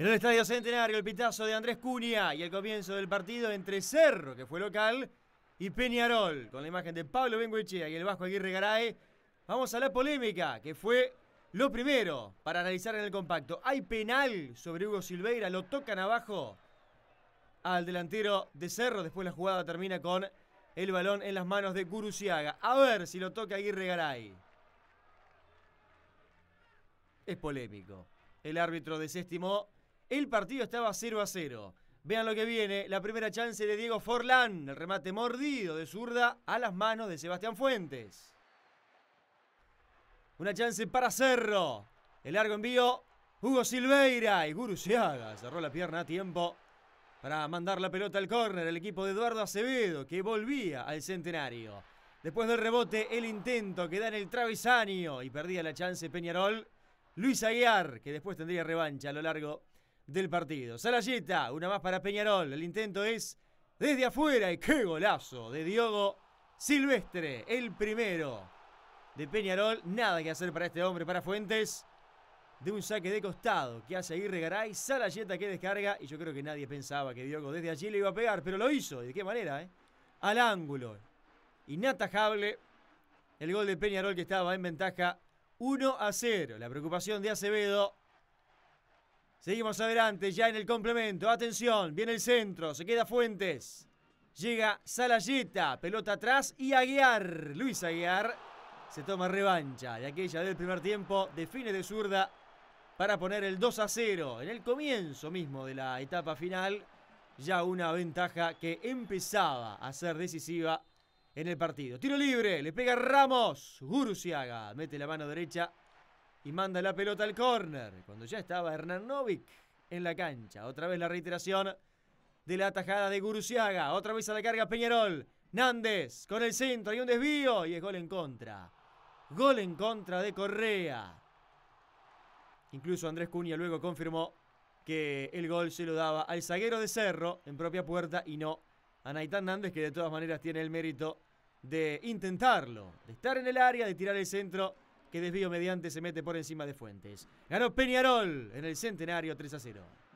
En el Estadio Centenario, el pitazo de Andrés Cunia y el comienzo del partido entre Cerro, que fue local, y Peñarol, con la imagen de Pablo Benguechea y el Vasco Aguirre Garay. Vamos a la polémica, que fue lo primero para analizar en el compacto. Hay penal sobre Hugo Silveira, lo tocan abajo al delantero de Cerro. Después la jugada termina con el balón en las manos de Curuciaga. A ver si lo toca Aguirre Garay. Es polémico. El árbitro desestimó el partido estaba 0 a 0. Vean lo que viene, la primera chance de Diego Forlán, el remate mordido de zurda a las manos de Sebastián Fuentes. Una chance para Cerro. El largo envío, Hugo Silveira y Guruciaga. Cerró la pierna a tiempo para mandar la pelota al córner el equipo de Eduardo Acevedo, que volvía al centenario. Después del rebote, el intento queda en el travesaño y perdía la chance Peñarol. Luis Aguiar, que después tendría revancha a lo largo del partido. Sarayeta, una más para Peñarol. El intento es desde afuera y qué golazo de Diogo Silvestre, el primero de Peñarol. Nada que hacer para este hombre, para Fuentes. De un saque de costado que hace Aguirre Garay, Sarayeta que descarga y yo creo que nadie pensaba que Diogo desde allí le iba a pegar, pero lo hizo. ¿De qué manera? Eh? Al ángulo. Inatajable el gol de Peñarol que estaba en ventaja 1 a 0. La preocupación de Acevedo Seguimos adelante ya en el complemento. Atención, viene el centro, se queda Fuentes. Llega Salayeta, pelota atrás y Aguiar. Luis Aguiar se toma revancha de aquella del primer tiempo, define de zurda para poner el 2 a 0 en el comienzo mismo de la etapa final. Ya una ventaja que empezaba a ser decisiva en el partido. Tiro libre, le pega Ramos. Guruciaga mete la mano derecha y manda la pelota al córner, cuando ya estaba Hernán Novik en la cancha. Otra vez la reiteración de la tajada de Guruciaga. Otra vez de la carga Peñarol. Nández con el centro Hay un desvío y es gol en contra. Gol en contra de Correa. Incluso Andrés Cunha luego confirmó que el gol se lo daba al zaguero de Cerro en propia puerta y no a Naitán Nández que de todas maneras tiene el mérito de intentarlo, de estar en el área, de tirar el centro que desvío mediante se mete por encima de Fuentes. Ganó Peñarol en el centenario 3 a 0.